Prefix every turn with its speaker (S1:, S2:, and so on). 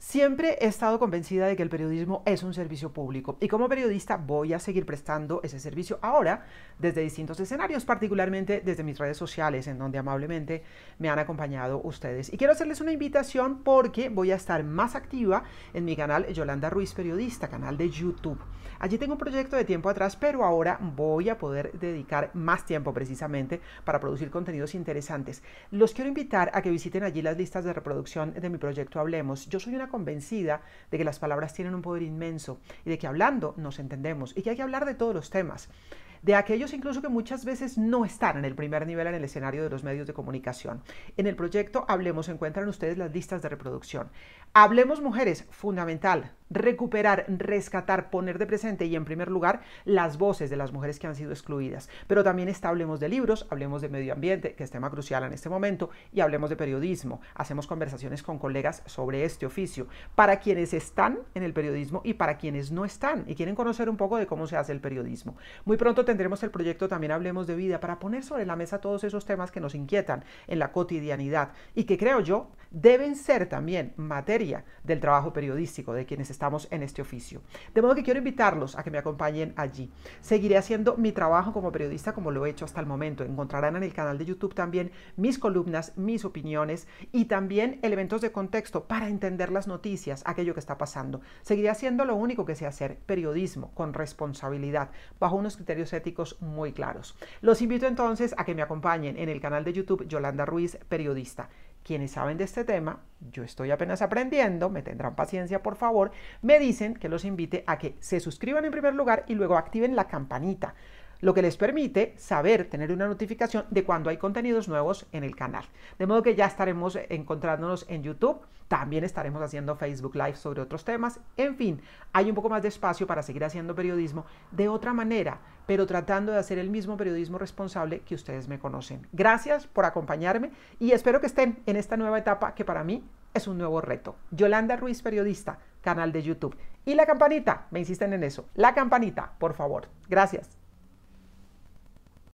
S1: Siempre he estado convencida de que el periodismo es un servicio público y como periodista voy a seguir prestando ese servicio ahora desde distintos escenarios, particularmente desde mis redes sociales en donde amablemente me han acompañado ustedes. Y quiero hacerles una invitación porque voy a estar más activa en mi canal Yolanda Ruiz Periodista, canal de YouTube. Allí tengo un proyecto de tiempo atrás, pero ahora voy a poder dedicar más tiempo precisamente para producir contenidos interesantes. Los quiero invitar a que visiten allí las listas de reproducción de mi proyecto Hablemos. Yo soy una convencida de que las palabras tienen un poder inmenso y de que hablando nos entendemos y que hay que hablar de todos los temas de aquellos incluso que muchas veces no están en el primer nivel en el escenario de los medios de comunicación. En el proyecto Hablemos encuentran ustedes las listas de reproducción. Hablemos mujeres, fundamental, recuperar, rescatar, poner de presente y en primer lugar las voces de las mujeres que han sido excluidas. Pero también está Hablemos de libros, Hablemos de medio ambiente, que es tema crucial en este momento, y Hablemos de periodismo. Hacemos conversaciones con colegas sobre este oficio, para quienes están en el periodismo y para quienes no están y quieren conocer un poco de cómo se hace el periodismo. Muy pronto tendremos el proyecto También Hablemos de Vida para poner sobre la mesa todos esos temas que nos inquietan en la cotidianidad y que creo yo deben ser también materia del trabajo periodístico de quienes estamos en este oficio. De modo que quiero invitarlos a que me acompañen allí. Seguiré haciendo mi trabajo como periodista como lo he hecho hasta el momento. Encontrarán en el canal de YouTube también mis columnas, mis opiniones y también elementos de contexto para entender las noticias, aquello que está pasando. Seguiré haciendo lo único que sé hacer, periodismo con responsabilidad, bajo unos criterios muy claros. Los invito entonces a que me acompañen en el canal de YouTube Yolanda Ruiz, periodista. Quienes saben de este tema, yo estoy apenas aprendiendo, me tendrán paciencia por favor, me dicen que los invite a que se suscriban en primer lugar y luego activen la campanita lo que les permite saber, tener una notificación de cuando hay contenidos nuevos en el canal. De modo que ya estaremos encontrándonos en YouTube, también estaremos haciendo Facebook Live sobre otros temas, en fin, hay un poco más de espacio para seguir haciendo periodismo de otra manera, pero tratando de hacer el mismo periodismo responsable que ustedes me conocen. Gracias por acompañarme y espero que estén en esta nueva etapa que para mí es un nuevo reto. Yolanda Ruiz, periodista, canal de YouTube. Y la campanita, me insisten en eso, la campanita, por favor. Gracias.